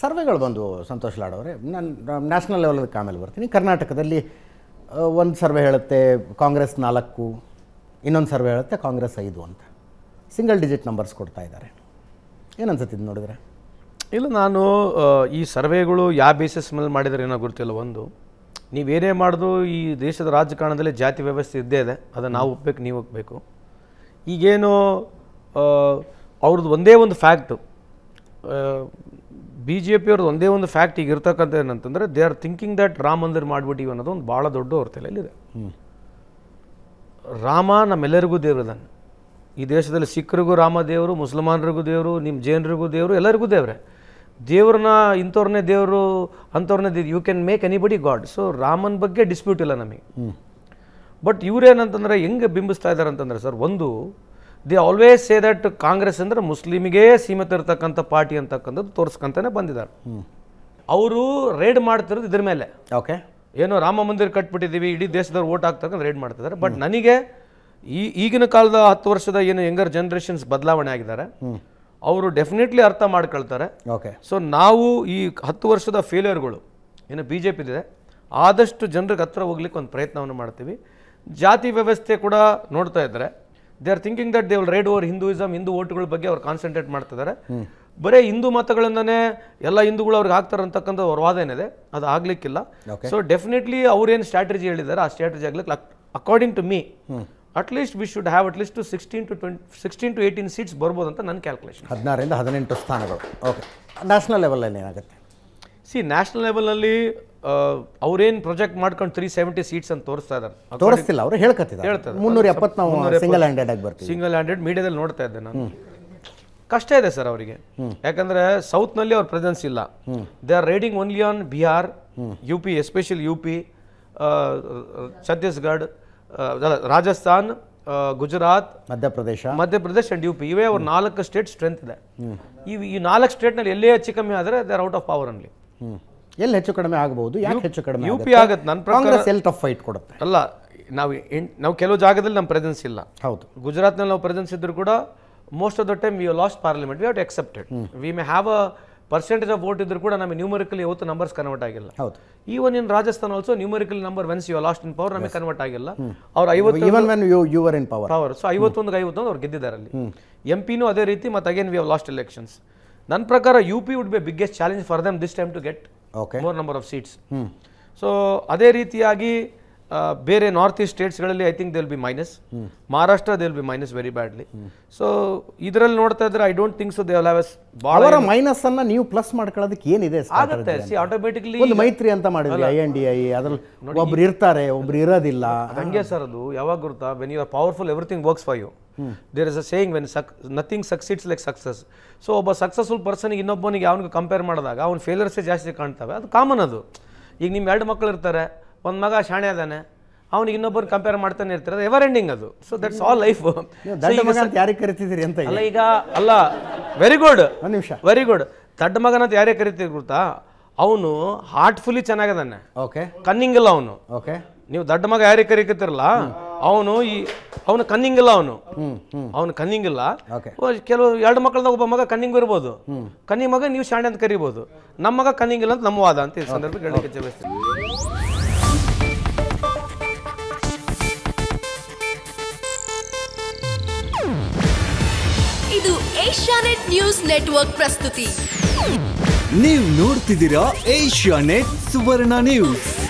ಸರ್ವೆಗಳು ಬಂದು ಸಂತೋಷ್ ಲಾಡವ್ರೆ ನಾನು ನ್ಯಾಷನಲ್ ಲೆವೆಲ್ಗೆ ಆಮೇಲೆ ಬರ್ತೀನಿ ಕರ್ನಾಟಕದಲ್ಲಿ ಒಂದು ಸರ್ವೆ ಹೇಳುತ್ತೆ ಕಾಂಗ್ರೆಸ್ ನಾಲ್ಕು ಇನ್ನೊಂದು ಸರ್ವೆ ಹೇಳುತ್ತೆ ಕಾಂಗ್ರೆಸ್ ಐದು ಅಂತ ಸಿಂಗಲ್ ಡಿಜಿಟ್ ನಂಬರ್ಸ್ ಕೊಡ್ತಾ ಇದ್ದಾರೆ ಏನನ್ಸುತ್ತಿದ್ದು ನೋಡಿದ್ರೆ ಇಲ್ಲ ನಾನು ಈ ಸರ್ವೆಗಳು ಯಾವ ಬೇಸಿಸ್ ಮೇಲೆ ಮಾಡಿದರೆ ಏನೋ ಗೊತ್ತಿಲ್ಲ ಒಂದು ನೀವೇನೇ ಮಾಡಿದ್ರು ಈ ದೇಶದ ರಾಜಕಾರಣದಲ್ಲಿ ಜಾತಿ ವ್ಯವಸ್ಥೆ ಇದ್ದೇ ಇದೆ ಅದನ್ನು ನಾವು ಒಪ್ಪಬೇಕು ನೀವು ಒಪ್ಪಬೇಕು ಈಗೇನು ಅವ್ರದ್ದು ಒಂದೇ ಒಂದು ಫ್ಯಾಕ್ಟು ಬಿ ಜೆ ಪಿಯವ್ರದ್ದು ಒಂದೇ ಒಂದು ಫ್ಯಾಕ್ಟ್ ಈಗ ಇರ್ತಕ್ಕಂಥ ಏನಂತಂದರೆ they are thinking that Ram Mandir ಮಾಡಿಬಿಟ್ಟಿವಿ ಅನ್ನೋದು ಒಂದು ಭಾಳ ದೊಡ್ಡ ಅವ್ರ ತಲೆಯಲ್ಲಿದೆ ರಾಮ ನಮ್ಮೆಲ್ಲರಿಗೂ ದೇವ್ರದಾನೆ ಈ ದೇಶದಲ್ಲಿ ಸಿಖ್ರಿಗೂ ರಾಮ ದೇವರು ಮುಸಲ್ಮಾನರಿಗೂ ದೇವರು ನಿಮ್ಮ ಜೈನರಿಗೂ ದೇವರು ಎಲ್ಲರಿಗೂ ದೇವರೇ ದೇವ್ರನ್ನ ಇಂಥವ್ರನ್ನೇ ದೇವರು ಅಂಥವ್ರನ್ನೇ you can make anybody god so ರಾಮನ ಬಗ್ಗೆ ಡಿಸ್ಪ್ಯೂಟ್ ಇಲ್ಲ ನಮಗೆ ಬಟ್ ಇವರೇನಂತಂದರೆ ಹೆಂಗೆ ಬಿಂಬಿಸ್ತಾ ಇದ್ದಾರೆ ಅಂತಂದರೆ ಸರ್ ಒಂದು the always say that Congress ಅಂದರೆ ಮುಸ್ಲಿಮಿಗೆ ಸೀಮಿತ ಇರತಕ್ಕಂಥ ಪಾರ್ಟಿ ಅಂತಕ್ಕಂಥದ್ದು ತೋರಿಸ್ಕೊಂತಾನೆ ಬಂದಿದ್ದಾರೆ ಅವರು ರೇಡ್ ಮಾಡ್ತಿರೋದು ಇದ್ರ ಮೇಲೆ ಓಕೆ ಏನೋ ರಾಮ ಮಂದಿರ ಕಟ್ಬಿಟ್ಟಿದ್ದೀವಿ ಇಡೀ ದೇಶದವ್ರು ಓಟ್ ಆಗ್ತಕ್ಕಂಥ ರೇಡ್ ಮಾಡ್ತಿದ್ದಾರೆ ಬಟ್ ನನಗೆ ಈ ಈಗಿನ ಕಾಲದ ಹತ್ತು ವರ್ಷದ ಏನು ಯಂಗರ್ ಜನ್ರೇಷನ್ಸ್ ಬದಲಾವಣೆ ಆಗಿದ್ದಾರೆ ಅವರು ಡೆಫಿನೆಟ್ಲಿ ಅರ್ಥ ಮಾಡ್ಕೊಳ್ತಾರೆ ಓಕೆ ಸೊ ನಾವು ಈ ಹತ್ತು ವರ್ಷದ ಫೇಲಿಯರ್ಗಳು ಏನು ಬಿ ಜೆ ಪಿ ಇದೆ ಆದಷ್ಟು ಜನರಿಗೆ ಹತ್ರ ಹೋಗ್ಲಿಕ್ಕೆ ಒಂದು ಪ್ರಯತ್ನವನ್ನು ಮಾಡ್ತೀವಿ ಜಾತಿ ವ್ಯವಸ್ಥೆ ಕೂಡ ನೋಡ್ತಾ ಇದ್ದರೆ they are thinking that they will ride over Hinduism Hindu ಓಟ್ಗಳ ಬಗ್ಗೆ ಅವ್ರು ಕಾನ್ಸಂಟ್ರೇಟ್ ಮಾಡ್ತಿದ್ದಾರೆ ಬರೀ ಹಿಂದೂ ಮತಗಳಿಂದನೇ ಎಲ್ಲ ಹಿಂದೂಗಳು ಅವ್ರಿಗೆ ಆಗ್ತಾರೆ ಅಂತಕ್ಕಂಥ ಅವ್ರ ವಾದ ಏನಿದೆ ಅದು ಆಗ್ಲಿಕ್ಕಿಲ್ಲ ಸೊ ಡೆಫಿನೆಟ್ಲಿ ಅವ್ರೇನು ಸ್ಟ್ರಾಟಜಿ ಹೇಳಿದ್ದಾರೆ ಆ ಸ್ಟ್ರಾಟಜಿ ಆಗ್ಲಿಕ್ಕೆ according to me at least we should have at least to sixteen to twenty sixteen to eighteen seats ಬರ್ಬೋದು ಅಂತ ನನ್ನ ಕ್ಯಾಲ್ಕುಲೇಷನ್ ಹದಿನಾರರಿಂದ ಹದಿನೆಂಟು ಸ್ಥಾನಗಳು ಓಕೆ ನ್ಯಾಷನಲ್ ಲೆವೆಲಲ್ಲಿ ಏನಾಗುತ್ತೆ ಸಿ ನ್ಯಾಷನಲ್ ಲೆವೆಲಲ್ಲಿ ಅವ್ರೇನು ಪ್ರೊಜೆಕ್ಟ್ ಮಾಡ್ಕೊಂಡು ತ್ರೀ ಸೆವೆಂಟಿ ಸೀಟ್ಸ್ ಅಂತ ತೋರಿಸ್ತಾ ಇದ್ದಾರೆ ತೋರಿಸ್ತಿಲ್ಲ ಅವರು ಹೇಳ್ಕೊತಿದ್ದಾರೆ ಹೇಳ್ತಾರೆ ಮುನ್ನೂರ ಸಿಂಗಲ್ ಹ್ಯಾಂಡೆಡ್ ಆಗಿ ಸಿಂಗಲ್ ಹ್ಯಾಂಡೆಡ್ ಮೀಡಿಯಾದಲ್ಲಿ ನೋಡ್ತಾ ಇದ್ದೆ ನಾನು ಕಷ್ಟ ಇದೆ ಸರ್ ಅವರಿಗೆ ಯಾಕಂದರೆ ಸೌತ್ನಲ್ಲಿ ಅವ್ರ ಪ್ರೆಸೆನ್ಸ್ ಇಲ್ಲ they are riding only on Bihar U P especially U P Chhattisgarh Rajasthan Gujarat Madhya Pradesh Madhya Pradesh and U P ಇವೇ ಅವ್ರ ನಾಲ್ಕು ಸ್ಟೇಟ್ ಸ್ಟ್ರೆಂತ್ ಇದೆ ಈ ನಾಲ್ಕು ಸ್ಟೇಟ್ನಲ್ಲಿ ಎಲ್ಲೇ ಹೆಚ್ಚು ಕಮ್ಮಿ ಆದರೆ they are out of power only ಎಲ್ಲಿ ಹೆಚ್ಚು ಕಡಿಮೆ ಆಗಬಹುದು ಯಾಕೆ ಹೆಚ್ಚು ಕಡಿಮೆ ಯು ಪಿ ಆಗುತ್ತೆ ನನ್ನ ಪ್ರಕಾರ ಎಲ್ಲಿ ಟಫ್ ಫೈಟ್ ಕೊಡುತ್ತೆ ಅಲ್ಲ ನಾವು ನಾವು ಕೆಲವು ಜಾಗದಲ್ಲಿ ನಮ್ಮ ಪ್ರೆಸೆನ್ಸ್ ಇಲ್ಲ ಹೌದು ಗುಜರಾತ್ನಲ್ಲಿ ನಾವು ಪ್ರೆಸೆನ್ಸ್ ಇದ್ದರೂ ಕೂಡ most of the time you lost parliament we have to excepted we may have a percentage of vote ಇದ್ರೂ ಕೂಡ ನಮಗೆ ನ್ಯೂಮರಿಕಲಿ ಯಾವತ್ತು ನಂಬರ್ಸ್ ಕನ್ವರ್ಟ್ ಆಗಿಲ್ಲ ಹೌದು even in Rajasthan also numerical number once you lost in power ನಮಗೆ convert ಆಗಿಲ್ಲ ಅವ್ರು ಐವತ್ತು even you in power power so ಐವತ್ತೊಂದು ಐವತ್ತೊಂದು ಅವ್ರು ಗೆದ್ದಿದ್ದಾರೆ ಅಲ್ಲಿ ಎಂ ಪಿನೂ ಅದೇ ರೀತಿ ಮತ್ತೆ again we have lost elections ನನ್ನ ಪ್ರಕಾರ U P would be biggest challenge for them this time to get okay more number of seats so ಅದೇ ರೀತಿಯಾಗಿ ಬೇರೆ ನಾರ್ತ್ ಈಸ್ಟ್ ಸ್ಟೇಟ್ಸ್ಗಳಲ್ಲಿ I think they will be minus Maharashtra they will be minus very badly so ಇದರಲ್ಲಿ ನೋಡ್ತಾ ಇದ್ರೆ I don't think so they have ಬಹಳ minus ಅನ್ನ ನೀವು ಪ್ಲಸ್ ಮಾಡ್ಕೊಳ್ಳೋದಕ್ಕೆ ಏನಿದೆ ಆಗುತ್ತೆ ಸಿ ಆಟೋಮೆಟಿಕ್ಲಿ ಒಂದು ಮೈತ್ರಿ ಅಂತ ಮಾಡಿದ್ವಿ ಐ ಎನ್ ಡಿ ಐ ಅದ್ರಲ್ಲಿ ಒಬ್ರು ಇರ್ತಾರೆ ಒಬ್ರು ಇರೋದಿಲ್ಲ ಹಂಗೆ ಸರ್ ಅದು ಯಾವಾಗ ಗೊತ್ತಾ when you are powerful everything works for you there is a saying when suc nothing succeeds like success so ಒಬ್ಬ ಸಕ್ಸಸ್ಫುಲ್ ಪರ್ಸನ್ಗೆ ಇನ್ನೊಬ್ಬನಿಗೆ ಅವನಿಗೆ ಕಂಪೇರ್ ಮಾಡಿದಾಗ ಅವ್ನ ಫೇಲರ್ಸೇ ಜಾಸ್ತಿ ಕಾಣ್ತವೆ ಅದು ಕಾಮನ್ ಅದು ಈಗ ನಿಮ್ಮ ಎರಡು ಮಕ್ಕಳು ಇರ್ತಾರೆ ಒಂದು ಮಗ ಶಾಣೆ ಅದಾನೆ ಅವ್ನಿಗೆ ಇನ್ನೊಬ್ಬರು ಕಂಪೇರ್ ಮಾಡ್ತಾನೆ ಇರ್ತಾರೆ ಅದು ಎವರ್ ಎಂಡಿಂಗ್ ಅದು ಸೊ ದಟ್ಸ್ ಆಲ್ ಲೈಫ್ ಯಾರಿಗೆ ಕರಿತಿದ್ದೀರಿ ಅಂತ ಅಲ್ಲ ಈಗ ಅಲ್ಲ ವೆರಿ ಗುಡ್ ಒಂದು ನಿಮಿಷ ವೆರಿ ಗುಡ್ ದಡ್ಡ ಮಗನ ಯಾರೇ ಕರಿತೀರಿ ಗೊತ್ತಾ ಅವನು ಹಾರ್ಟ್ಫುಲಿ ಚೆನ್ನಾಗಿದಾನೆ ಓಕೆ ಕನ್ನಿಂಗ್ ಇಲ್ಲ ಅವನು ಓಕೆ ನೀವು ದಡ್ಡ ಮಗ ಯಾರಿಗೆ ಕರಿಕತ್ತಿರಲ್ಲ ಅವನು ಈ ಅವನು ಕನ್ನಿಂಗಿಲ್ಲ ಅವನು ಅವನು ಕನ್ನಿಂಗಿಲ್ಲ ಕೆಲವು ಎರಡು ಮಕ್ಕಳದಾಗ ಒಬ್ಬ ಮಗ ಕನ್ನಿಂಗ್ ಇರ್ಬೋದು ಕನ್ನಿ ಮಗ ನೀವು ಶಾಣೆ ಅಂತ ಕರಿಬೋದು ನಮ್ಮ ಮಗ ಕನ್ನಿಂಗಿಲ್ಲ ಅಂತ ನಮ್ಮ ವಾದ ಅಂತ ಈ ಸಂದರ್ಭ ಜೊತೆ ಇದು ಏಷ್ಯಾನೆಟ್ ನ್ಯೂಸ್ ನೆಟ್ವರ್ಕ್ ಪ್ರಸ್ತುತಿ ನೀವು ನೋಡ್ತಿದ್ದೀರಾ ನೆಟ್ ಸುವರ್ಣ ನ್ಯೂಸ್